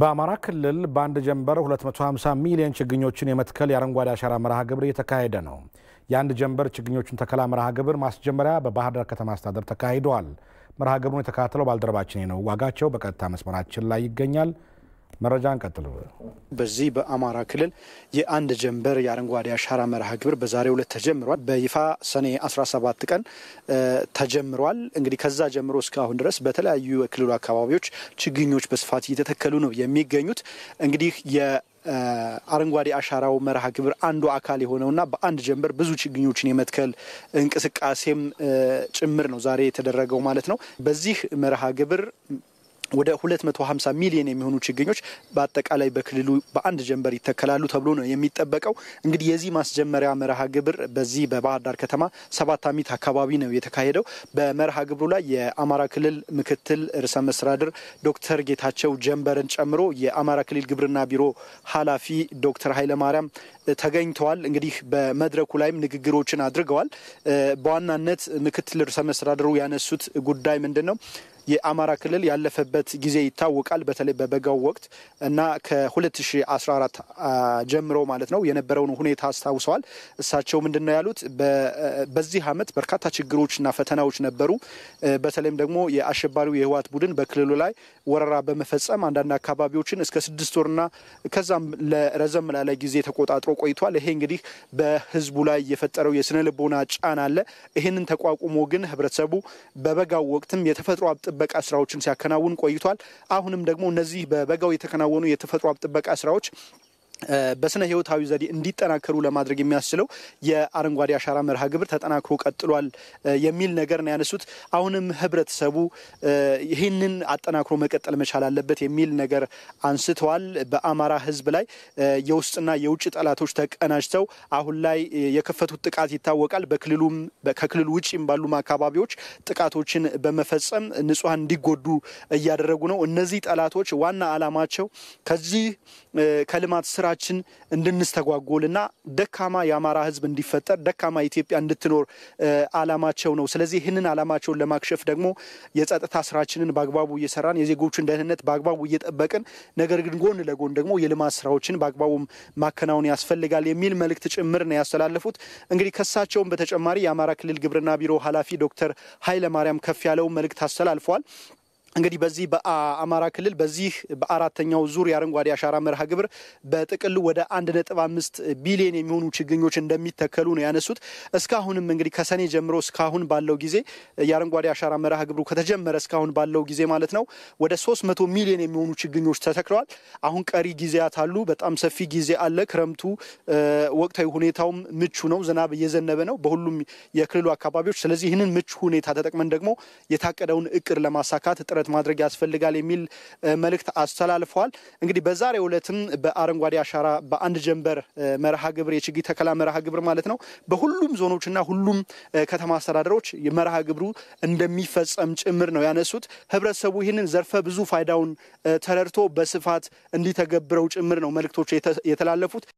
በአማራ ክልል በአንድ ጀንበር 250 ሚሊዮን ችግኞችን የመትከል የአረንጓዴ አሻራ መርሃ ግብር እየተካሄደ ነው። የአንድ ጀንበር ችግኞችን ተከላ መርሃ ግብር ማስጀመሪያ በባህር ዳር ከተማ አስተዳደር ተካሂደዋል። መርሃ ግብሩን የተካተለው ባልደረባችን ነው ዋጋቸው በቀጥታ መስመራችን ላይ ይገኛል። መረጃን ቀጥል። በዚህ በአማራ ክልል የአንድ ጀንበር የአረንጓዴ አሻራ መርሃ ግብር በዛሬው ዕለት ተጀምሯል። በይፋ ሰኔ 17 ቀን ተጀምሯል። እንግዲህ ከዛ ጀምሮ እስካሁን ድረስ በተለያዩ የክልሉ አካባቢዎች ችግኞች በስፋት እየተተከሉ ነው የሚገኙት እንግዲህ አረንጓዴ አሻራው መርሃ ግብር አንዱ አካል የሆነውና በአንድ ጀንበር ብዙ ችግኞችን የመትከል እንቅስቃሴም ጭምር ነው ዛሬ የተደረገው ማለት ነው። በዚህ መርሃ ግብር ወደ 250 ሚሊዮን የሚሆኑ ችግኞች በአጠቃላይ በክልሉ በአንድ ጀንበር ይተከላሉ ተብሎ ነው የሚጠበቀው። እንግዲህ የዚህ ማስጀመሪያ መርሃ ግብር በዚህ በባህር ዳር ከተማ ሰባት አሚት አካባቢ ነው የተካሄደው። በመርሃ ግብሩ ላይ የአማራ ክልል ምክትል ርዕሰ መስተዳድር ዶክተር ጌታቸው ጀንበርን ጨምሮ የአማራ ክልል ግብርና ቢሮ ኃላፊ ዶክተር ኃይለማርያም ተገኝተዋል። እንግዲህ በመድረኩ ላይም ንግግሮችን አድርገዋል። በዋናነት ምክትል ርዕሰ መስተዳድሩ ያነሱት ጉዳይ ምንድን ነው? የአማራ ክልል ያለፈበት ጊዜ ይታወቃል። በተለይ በበጋው ወቅት እና ከ2014 ጀምሮ ማለት ነው የነበረውን ሁኔታ አስታውሰዋል። እሳቸው ምንድን ነው ያሉት? በዚህ ዓመት በርካታ ችግሮችና ፈተናዎች ነበሩ። በተለይም ደግሞ የአሸባሪው የህወሓት ቡድን በክልሉ ላይ ወረራ በመፈጸም አንዳንድ አካባቢዎችን እስከ ስድስት ወርና ከዛም ለረዘም ላለ ጊዜ ተቆጣጥሮ ቆይቷል። ይሄ እንግዲህ በህዝቡ ላይ የፈጠረው የስነ ልቦና ጫና አለ። ይህንን ተቋቁሞ ግን ህብረተሰቡ በበጋው ወቅትም የተፈጥሮ ጥበቃ ስራዎችን ሲያከናውን ቆይቷል። አሁንም ደግሞ እነዚህ በበጋው የተከናወኑ የተፈጥሮ ሀብት ጥበቃ ስራዎች በስነ ህይወታዊ ዘዴ እንዲጠናከሩ ለማድረግ የሚያስችለው የአረንጓዴ አሻራ መርሃ ግብር ተጠናክሮ ቀጥሏል የሚል ነገር ነው ያነሱት። አሁንም ህብረተሰቡ ይህንን አጠናክሮ መቀጠል መቻል አለበት የሚል ነገር አንስተዋል። በአማራ ህዝብ ላይ የውስጥና የውጭ ጠላቶች ተቀናጅተው አሁን ላይ የከፈቱት ጥቃት ይታወቃል። በክልሉም ከክልሉ ውጭም ባሉ አካባቢዎች ጥቃቶችን በመፈጸም ንጹሐን እንዲጎዱ እያደረጉ ነው። እነዚህ ጠላቶች ዋና አላማቸው ከዚህ ከልማት ስራ ሀገራችን እንድንስተጓጎልና ደካማ የአማራ ህዝብ እንዲፈጠር ደካማ ኢትዮጵያ እንድትኖር አላማቸው ነው። ስለዚህ ይህንን አላማቸውን ለማክሸፍ ደግሞ የጸጥታ ስራችንን በአግባቡ እየሰራን የዜጎችን ደህንነት በአግባቡ እየጠበቅን ነገር ግን ጎን ለጎን ደግሞ የልማት ስራዎችን በአግባቡ ማከናወን ያስፈልጋል የሚል መልእክት ጭምር ነው ያስተላለፉት። እንግዲህ ከሳቸውም በተጨማሪ የአማራ ክልል ግብርና ቢሮ ኃላፊ ዶክተር ኃይለማርያም ከፍ ያለውን መልእክት አስተላልፈዋል። እንግዲህ በዚህ በአማራ ክልል በዚህ በአራተኛው ዙር የአረንጓዴ አሻራ መርሃ ግብር በጥቅሉ ወደ አንድ ነጥብ አምስት ቢሊዮን የሚሆኑ ችግኞች እንደሚተከሉ ነው ያነሱት። እስካሁንም እንግዲህ ከሰኔ ጀምሮ እስካሁን ባለው ጊዜ የአረንጓዴ አሻራ መርሃ ግብሩ ከተጀመረ እስካሁን ባለው ጊዜ ማለት ነው ወደ ሶስት መቶ ሚሊዮን የሚሆኑ ችግኞች ተተክለዋል። አሁን ቀሪ ጊዜያት አሉ። በጣም ሰፊ ጊዜ አለ። ክረምቱ ወቅታዊ ሁኔታውም ምቹ ነው። ዝናብ እየዘነበ ነው በሁሉም የክልሉ አካባቢዎች። ስለዚህ ይህንን ምቹ ሁኔታ ተጠቅመን ደግሞ የታቀደውን እቅድ ለማሳካት ጥረት ትኩረት ማድረግ ያስፈልጋል የሚል መልእክት አስተላልፈዋል። እንግዲህ በዛሬው ዕለትም በአረንጓዴ አሻራ በአንድ ጀንበር መርሃ ግብር የችግኝ ተከላ መርሃ ግብር ማለት ነው በሁሉም ዞኖችና ሁሉም ከተማ አስተዳደሮች መርሃ ግብሩ እንደሚፈጸም ጭምር ነው ያነሱት። ህብረተሰቡ ይህንን ዘርፈ ብዙ ፋይዳውን ተረድቶ በስፋት እንዲተገብረው ጭምር ነው መልእክቶች የተላለፉት።